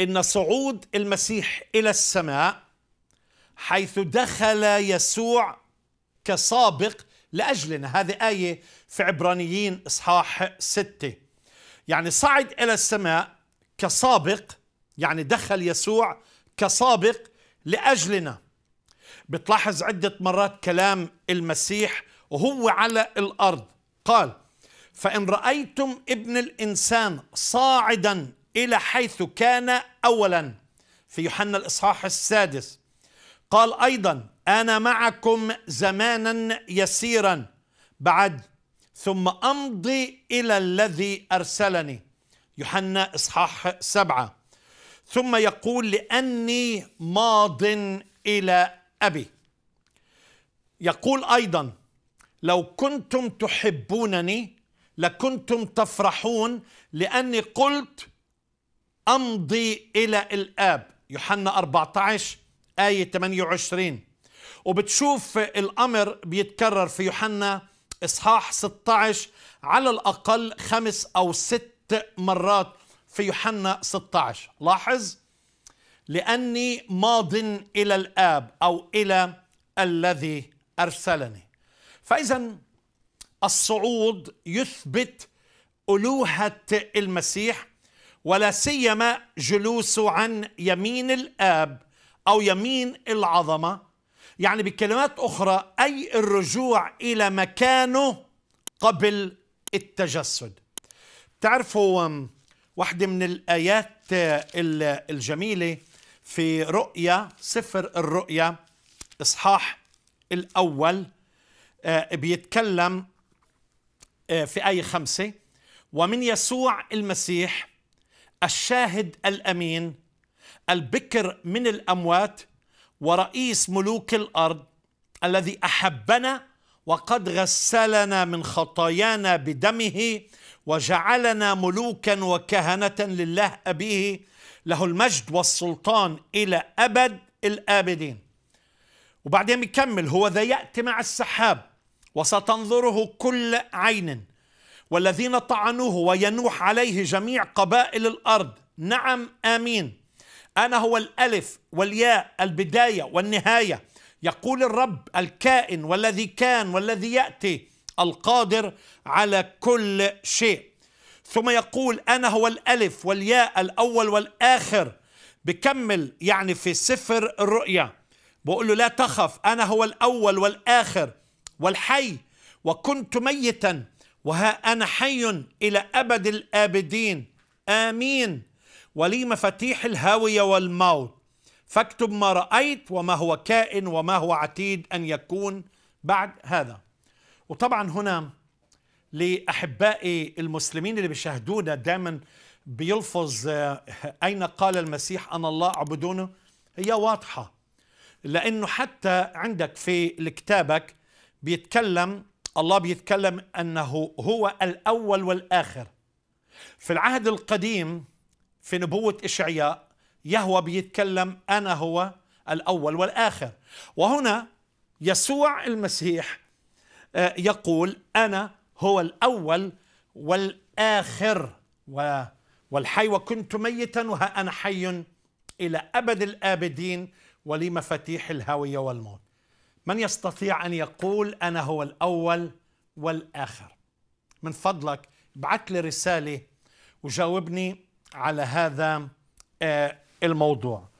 ان صعود المسيح الى السماء حيث دخل يسوع كسابق لاجلنا هذه ايه في عبرانيين اصحاح ستة يعني صعد الى السماء كسابق يعني دخل يسوع كسابق لاجلنا بتلاحظ عده مرات كلام المسيح وهو على الارض قال فان رايتم ابن الانسان صاعدا إلى حيث كان أولا في يوحنا الإصحاح السادس قال أيضا أنا معكم زمانا يسيرا بعد ثم أمضي إلى الذي أرسلني يوحنا إصحاح سبعة ثم يقول لأني ماض إلى أبي يقول أيضا لو كنتم تحبونني لكنتم تفرحون لأني قلت أمضي إلى الآب يوحنا 14 آية 28 وبتشوف الأمر بيتكرر في يوحنا إصحاح 16 على الأقل خمس أو ست مرات في يوحنا 16 لاحظ لأني ماض إلى الآب أو إلى الذي أرسلني فإذا الصعود يثبت ألوهة المسيح ولا سيما جلوسه عن يمين الاب او يمين العظمه يعني بكلمات اخرى اي الرجوع الى مكانه قبل التجسد تعرفوا واحدة من الآيات الجميلة في رؤيا سفر الرؤيا إصحاح الأول آه، بيتكلم آه، في آية خمسة ومن يسوع المسيح الشاهد الامين البكر من الاموات ورئيس ملوك الارض الذي احبنا وقد غسلنا من خطايانا بدمه وجعلنا ملوكا وكهنه لله ابيه له المجد والسلطان الى ابد الابدين وبعدين بيكمل هو ذا ياتي مع السحاب وستنظره كل عين والذين طعنوه وينوح عليه جميع قبائل الأرض نعم آمين أنا هو الألف والياء البداية والنهاية يقول الرب الكائن والذي كان والذي يأتي القادر على كل شيء ثم يقول أنا هو الألف والياء الأول والآخر بكمل يعني في سفر الرؤيا بقول له لا تخف أنا هو الأول والآخر والحي وكنت ميتا وها أنا حي إلى أبد الآبدين آمين ولي مفاتيح الهاوية والموت فاكتب ما رأيت وما هو كائن وما هو عتيد أن يكون بعد هذا وطبعا هنا لأحبائي المسلمين اللي بيشاهدونا دائما بيلفظ آه، أين قال المسيح أنا الله اعبدونه هي واضحة لأنه حتى عندك في كتابك بيتكلم الله بيتكلم أنه هو الأول والآخر في العهد القديم في نبوة إشعياء يهوى بيتكلم أنا هو الأول والآخر وهنا يسوع المسيح آه، يقول أنا هو الأول والآخر والحي وكنت ميتا وها أنا حي إلى أبد الآبدين ولي مفاتيح الهاويه والموت من يستطيع أن يقول أنا هو الأول والآخر من فضلك ابعت لي رسالة وجاوبني على هذا آه، الموضوع